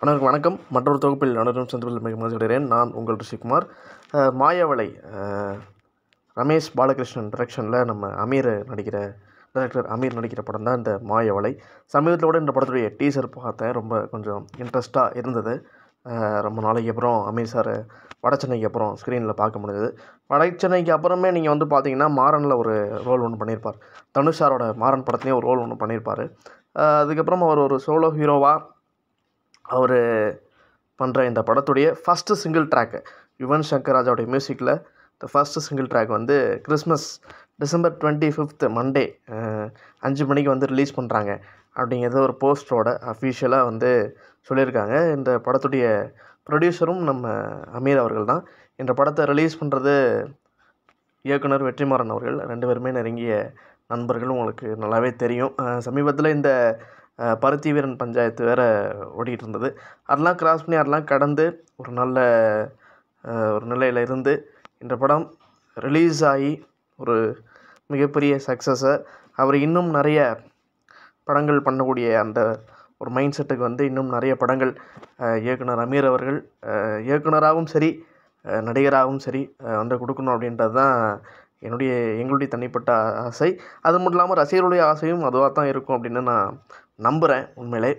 அனைவருக்கும் வணக்கம் மற்றொரு தொகுப்பில் அனைவரும் சந்திப்பில் மிக மகிழ்ச்சியடைகிறேன் நான் உங்கள் ரிஷிகுமார் மாயாவளை ரமேஷ் பாலகிருஷ்ணன் டைரக்ஷனில் நம்ம அமீர் நடிக்கிற டேரக்டர் அமீர் நடிக்கிற படம் தான் இந்த மாயவலை சமீபத்தில் கூட இந்த படத்துடைய டீசர் பார்த்தேன் ரொம்ப கொஞ்சம் இன்ட்ரெஸ்ட்டாக இருந்தது ரொம்ப நாளைக்கு அப்புறம் அமீர் சார் வடச்சென்னைக்கு அப்புறம் ஸ்க்ரீனில் பார்க்க முடிஞ்சது வடச்சென்னைக்கு அப்புறமே நீங்கள் வந்து பார்த்தீங்கன்னா மாறனில் ஒரு ரோல் ஒன்று பண்ணியிருப்பார் தனுஷ் சாரோட மாறன் படத்துலேயும் ஒரு ரோல் ஒன்று பண்ணியிருப்பார் அதுக்கப்புறம் அவர் ஒரு சோலோ ஹீரோவாக அவர் பண்ணுற இந்த படத்துடைய first single track Yuvan Shankar ராஜாவுடைய மியூசிக்கில் இந்த ஃபஸ்ட்டு சிங்கிள் ட்ராக் வந்து Christmas December twenty fifth Monday அஞ்சு மணிக்கு வந்து ரிலீஸ் பண்ணுறாங்க அப்படிங்கிறது ஒரு போஸ்டரோட அஃபீஷியலாக வந்து சொல்லியிருக்காங்க இந்த படத்துடைய ப்ரொடியூசரும் நம்ம அமீர் அவர்கள் தான் இந்த படத்தை ரிலீஸ் பண்ணுறது இயக்குனர் வெற்றிமாறன் அவர்கள் ரெண்டு பேருமே நெருங்கிய நண்பர்கள் உங்களுக்கு நல்லாவே தெரியும் சமீபத்தில் இந்த பருத்தி வீரன் பஞ்சாயத்து வேறு ஓடிக்கிட்டு இருந்தது அதெல்லாம் கிராஸ் பண்ணி அதெல்லாம் கடந்து ஒரு நல்ல ஒரு நிலையில் இருந்து இந்த படம் ரிலீஸ் ஆகி ஒரு மிகப்பெரிய சக்ஸஸை அவர் இன்னும் நிறைய படங்கள் பண்ணக்கூடிய அந்த ஒரு மைண்ட் செட்டுக்கு வந்து இன்னும் நிறைய படங்கள் இயக்குனர் அமீர் அவர்கள் இயக்குனராகவும் சரி நடிகராகவும் சரி வந்து கொடுக்கணும் அப்படின்றது தான் என்னுடைய எங்களுடைய தனிப்பட்ட ஆசை அது மட்டும் இல்லாமல் ரசிகர்களுடைய ஆசையும் அதுவாக தான் இருக்கும் அப்படின்னு நான் நம்புகிறேன் உண்மையிலே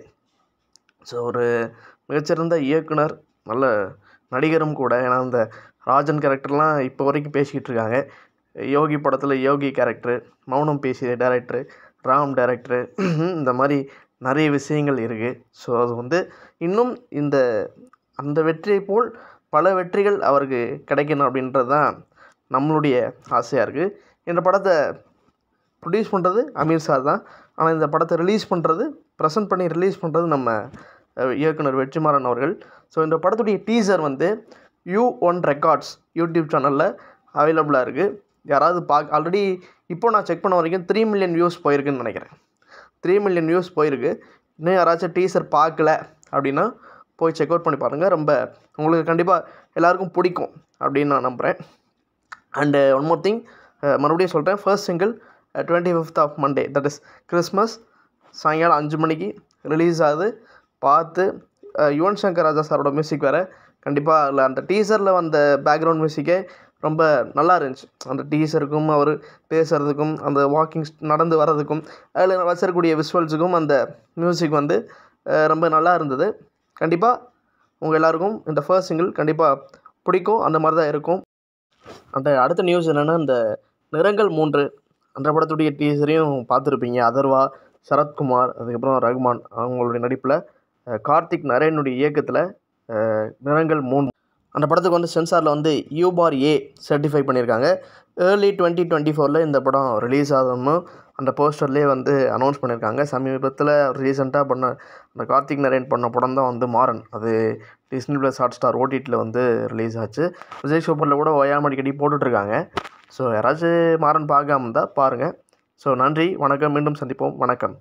ஸோ ஒரு மிகச்சிறந்த இயக்குனர் நல்ல நடிகரும் கூட ஏன்னா அந்த ராஜன் கேரக்டர்லாம் இப்போ வரைக்கும் பேசிக்கிட்டு இருக்காங்க யோகி படத்தில் யோகி கேரக்டரு மௌனம் பேசிய டேரக்டரு ராம் டேரக்டரு இந்த மாதிரி நிறைய விஷயங்கள் இருக்குது ஸோ அது வந்து இன்னும் இந்த அந்த வெற்றியை போல் பல வெற்றிகள் அவருக்கு கிடைக்கணும் அப்படின்றது தான் நம்மளுடைய ஆசையாக இருக்குது இந்த படத்தை ப்ரொடியூஸ் பண்ணுறது அமீர் சார் தான் ஆனால் இந்த படத்தை ரிலீஸ் பண்ணுறது ப்ரெசென்ட் பண்ணி ரிலீஸ் பண்ணுறது நம்ம இயக்குனர் வெற்றிமாறன் அவர்கள் ஸோ இந்த படத்துடைய டீசர் வந்து யூ ஒன் ரெக்கார்ட்ஸ் யூடியூப் சேனலில் அவைலபிளாக இருக்குது யாராவது பா ஆல்ரெடி இப்போ நான் செக் பண்ண வரைக்கும் த்ரீ மில்லியன் வியூஸ் போயிருக்குன்னு நினைக்கிறேன் த்ரீ மில்லியன் வியூஸ் போயிருக்கு இன்னும் யாராச்சும் டீசர் பார்க்கல அப்படின்னா போய் செக் அவுட் பண்ணி பாருங்கள் ரொம்ப உங்களுக்கு கண்டிப்பாக எல்லாருக்கும் பிடிக்கும் அப்படின்னு நான் நம்புகிறேன் அண்டு ஒன் மோர் திங் மறுபடியும் சொல்கிறேன் first single twenty fifth of Monday that is Christmas சாயங்காலம் அஞ்சு மணிக்கு ரிலீஸ் ஆகுது பார்த்து யுவன் சங்கர் ராஜா சாரோட மியூசிக் வேறு கண்டிப்பாக அதில் அந்த டீசரில் வந்த பேக்ரவுண்ட் மியூசிக்கே ரொம்ப நல்லா இருந்துச்சு அந்த டீசருக்கும் அவர் பேசுகிறதுக்கும் அந்த வாக்கிங் நடந்து வர்றதுக்கும் அதில் வச்சிருக்கக்கூடிய விஷுவல்ஸுக்கும் அந்த மியூசிக் வந்து ரொம்ப நல்லா இருந்தது கண்டிப்பாக உங்கள் எல்லாருக்கும் இந்த ஃபர்ஸ்ட் சிங்கிள் கண்டிப்பாக பிடிக்கும் அந்த மாதிரி தான் இருக்கும் அந்த அடுத்த நியூஸ் என்னென்னா இந்த நிறங்கள் மூன்று அந்த படத்துடைய டீசரையும் பார்த்துருப்பீங்க அதர்வா சரத்குமார் அதுக்கப்புறம் ரகுமான் அவங்களுடைய நடிப்பில் கார்த்திக் நரேனுடைய இயக்கத்தில் நிறங்கள் மூணு அந்த படத்துக்கு வந்து சென்சாரில் வந்து யூபார் ஏ சர்டிஃபை பண்ணியிருக்காங்க ஏர்லி டுவெண்ட்டி டுவெண்ட்டி ஃபோரில் இந்த படம் ரிலீஸ் ஆகணும் அந்த போஸ்டர்லேயே வந்து அனௌன்ஸ் பண்ணியிருக்காங்க சமீபத்தில் ரீசெண்டாக பண்ண அந்த கார்த்திக் நரேன் பண்ண படம் தான் வந்து மாறன் அது டிஸ்னி ப்ளஸ் ஹாட் ஸ்டார் ஓடிடியில் வந்து ரிலீஸ் ஆச்சு விஜய் சூப்பரில் கூட ஒயாமடிக்கடி போட்டுட்ருக்காங்க ஸோ யாராச்சும் மாறன் பார்க்காம இருந்தால் பாருங்கள் ஸோ நன்றி வணக்கம் மீண்டும் சந்திப்போம் வணக்கம்